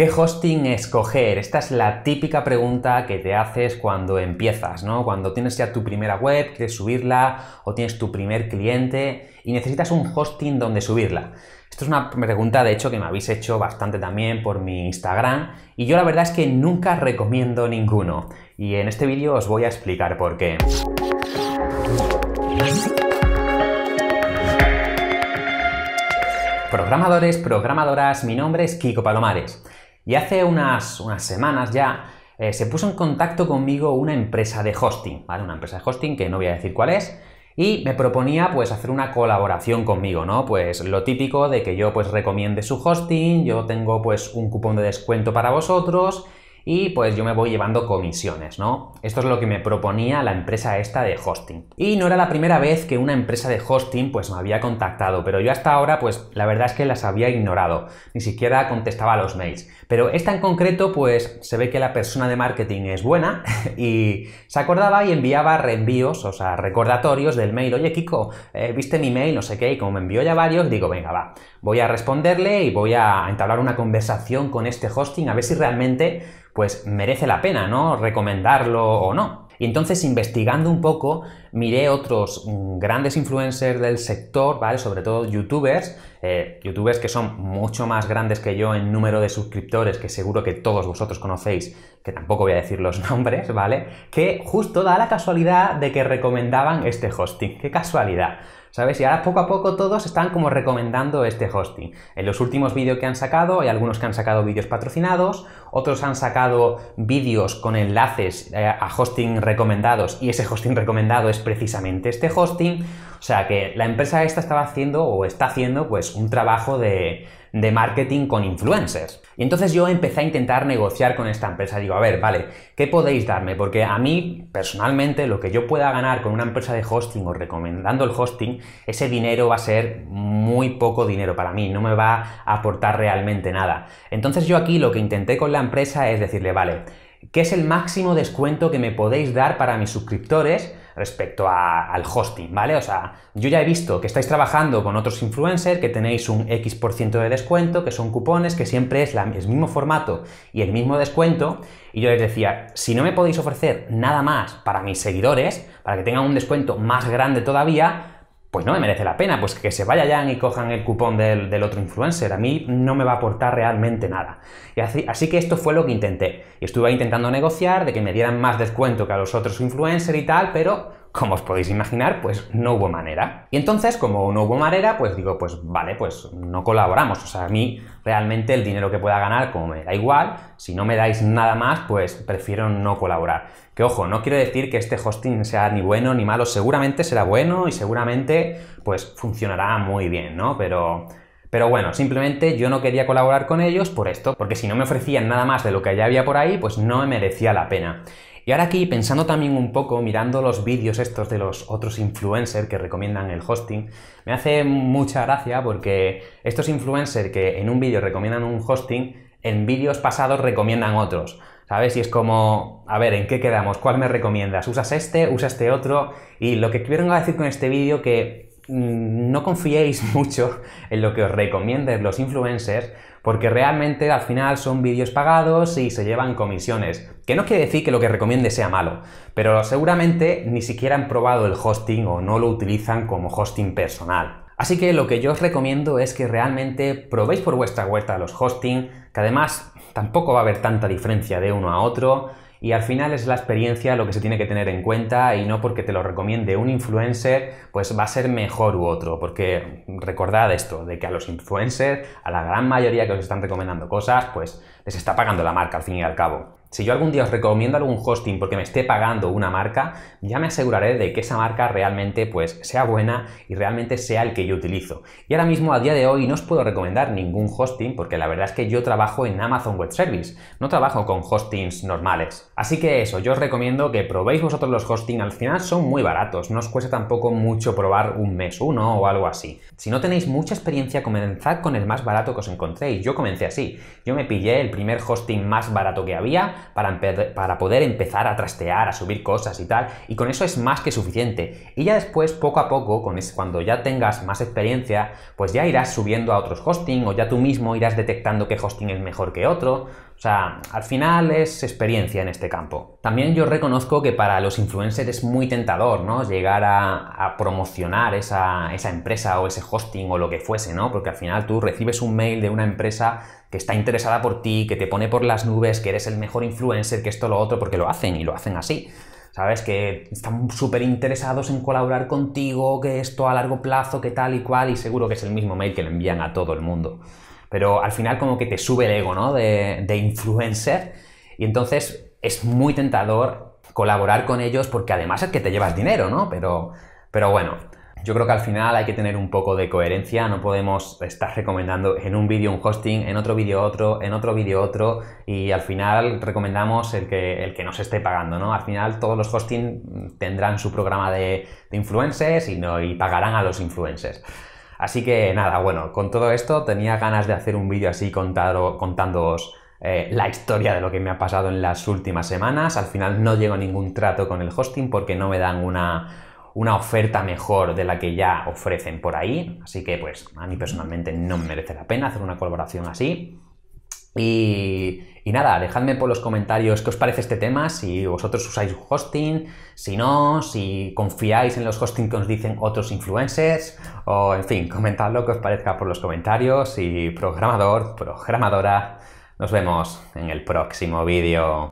¿Qué hosting escoger? Esta es la típica pregunta que te haces cuando empiezas, ¿no? Cuando tienes ya tu primera web, quieres subirla o tienes tu primer cliente y necesitas un hosting donde subirla. Esto es una pregunta, de hecho, que me habéis hecho bastante también por mi Instagram y yo la verdad es que nunca recomiendo ninguno. Y en este vídeo os voy a explicar por qué. Programadores, programadoras, mi nombre es Kiko Palomares. Y hace unas, semanas ya eh, se puso en contacto conmigo una empresa de hosting, ¿vale? Una empresa de hosting que no voy a decir cuál es, y me proponía pues hacer una colaboración conmigo, ¿no? Pues lo típico de que yo pues recomiende su hosting, yo tengo pues un cupón de descuento para vosotros y pues yo me voy llevando comisiones, ¿no? Esto es lo que me proponía la empresa esta de hosting. Y no era la primera vez que una empresa de hosting pues me había contactado, pero yo hasta ahora pues la verdad es que las había ignorado, ni siquiera contestaba los mails. Pero esta en concreto pues se ve que la persona de marketing es buena y se acordaba y enviaba reenvíos, o sea, recordatorios del mail, oye Kiko, eh, viste mi mail, no sé qué, y como me envió ya varios, digo, venga, va, voy a responderle y voy a entablar una conversación con este hosting a ver si realmente pues merece la pena, ¿no? Recomendarlo o no. Y entonces investigando un poco miré otros mm, grandes influencers del sector, ¿vale? Sobre todo youtubers, eh, youtubers que son mucho más grandes que yo en número de suscriptores, que seguro que todos vosotros conocéis, que tampoco voy a decir los nombres, ¿vale? Que justo da la casualidad de que recomendaban este hosting. ¡Qué casualidad! ¿sabes? Y ahora poco a poco todos están como recomendando este hosting. En los últimos vídeos que han sacado, hay algunos que han sacado vídeos patrocinados, otros han sacado vídeos con enlaces eh, a hosting recomendados y ese hosting recomendado es precisamente este hosting. O sea que la empresa esta estaba haciendo o está haciendo pues un trabajo de, de marketing con influencers. Y entonces yo empecé a intentar negociar con esta empresa. Digo, a ver, vale, ¿qué podéis darme? Porque a mí, personalmente, lo que yo pueda ganar con una empresa de hosting o recomendando el hosting, ese dinero va a ser muy poco dinero para mí, no me va a aportar realmente nada. Entonces yo aquí lo que intenté con la empresa es decirle, vale, ¿qué es el máximo descuento que me podéis dar para mis suscriptores? respecto a, al hosting, ¿vale? O sea, yo ya he visto que estáis trabajando con otros influencers, que tenéis un X% por ciento de descuento, que son cupones, que siempre es la, el mismo formato y el mismo descuento. Y yo les decía, si no me podéis ofrecer nada más para mis seguidores, para que tengan un descuento más grande todavía, pues no me merece la pena, pues que se vayan y cojan el cupón del, otro influencer. A mí no me va a aportar realmente nada. así, así, que esto fue lo que intenté. estuve intentando negociar de que me dieran más descuento que a los otros influencers y tal, pero como os podéis imaginar, pues no hubo manera. Y entonces, como no hubo manera, pues digo, pues vale, pues no colaboramos. O sea, a mí realmente el dinero que pueda ganar, como me da igual, si no me dais nada más, pues prefiero no colaborar. Que ojo, no quiero decir que este hosting sea ni bueno ni malo, seguramente será bueno y seguramente pues funcionará muy bien, ¿no? Pero pero bueno, simplemente yo no quería colaborar con ellos por esto, porque si no me ofrecían nada más de lo que ya había por ahí, pues no me merecía la pena. Y ahora aquí, pensando también un poco, mirando los vídeos estos de los otros influencers que recomiendan el hosting, me hace mucha gracia porque estos influencers que en un vídeo recomiendan un hosting, en vídeos pasados recomiendan otros. ¿Sabes? Y es como, a ver, ¿en qué quedamos? ¿Cuál me recomiendas? ¿Usas este? ¿Usas este otro? Y lo que quiero decir con este vídeo que Mm, no confiéis mucho en lo que os recomienden los influencers porque realmente al final son vídeos pagados y se llevan comisiones. Que no quiere decir que lo que recomiende sea malo, pero seguramente ni siquiera han probado el hosting o no lo utilizan como hosting personal. Así que lo que yo os recomiendo es que realmente probéis por vuestra vuelta los hosting, que además tampoco va a haber tanta diferencia de uno a otro y al final es la experiencia lo que se tiene que tener en cuenta y no porque te lo recomiende un influencer, pues va a ser mejor u otro. Porque recordad esto, de que a los influencers, a la gran mayoría que os están recomendando cosas, pues les está pagando la marca al fin y al cabo. Si yo algún día os recomiendo algún hosting porque me esté pagando una marca, ya me aseguraré de que esa marca realmente pues sea buena y realmente sea el que yo utilizo. Y ahora mismo a día de hoy no os puedo recomendar ningún hosting porque la verdad es que yo trabajo en Amazon Web Service, no trabajo con hostings normales. Así que eso, yo os recomiendo que probéis vosotros los hostings, al final son muy baratos, no os cuesta tampoco mucho probar un mes uno o algo así. Si no tenéis mucha experiencia, comenzad con el más barato que os encontréis. Yo comencé así, yo me pillé el primer hosting más barato que había para, para poder empezar a trastear, a subir cosas y tal, y con eso es más que suficiente. Y ya después, poco a poco, con cuando ya tengas más experiencia, pues ya irás subiendo a otros hosting o ya tú mismo irás detectando qué hosting es mejor que otro, o sea, al final es experiencia en este campo. También yo reconozco que para los influencers es muy tentador, ¿no? Llegar a, promocionar esa, esa, empresa o ese hosting o lo que fuese, ¿no? Porque al final tú recibes un mail de una empresa que está interesada por ti, que te pone por las nubes, que eres el mejor influencer, que esto, lo otro, porque lo hacen y lo hacen así. ¿Sabes? Que están súper interesados en colaborar contigo, que esto a largo plazo, que tal y cual, y seguro que es el mismo mail que le envían a todo el mundo. Pero al final como que te sube el ego, ¿no? De, influencer. Y entonces es muy tentador colaborar con ellos porque además es que te llevas dinero, ¿no? Pero, pero bueno, yo creo que al final hay que tener un poco de coherencia, no podemos estar recomendando en un vídeo un hosting, en otro vídeo otro, en otro vídeo otro, y al final recomendamos el que, el que nos esté pagando, ¿no? Al final todos los hosting tendrán su programa de, influencers y pagarán a los influencers. Así que nada, bueno, con todo esto tenía ganas de hacer un vídeo así contado, contándoos eh, la historia de lo que me ha pasado en las últimas semanas. Al final no llego a ningún trato con el hosting porque no me dan una, una oferta mejor de la que ya ofrecen por ahí. Así que pues a mí personalmente no me merece la pena hacer una colaboración así. Y, nada, dejadme por los comentarios qué os parece este tema, si vosotros usáis hosting, si no, si confiáis en los hosting que os dicen otros influencers, o en fin, comentad lo que os parezca por los comentarios y programador, programadora, nos vemos en el próximo vídeo.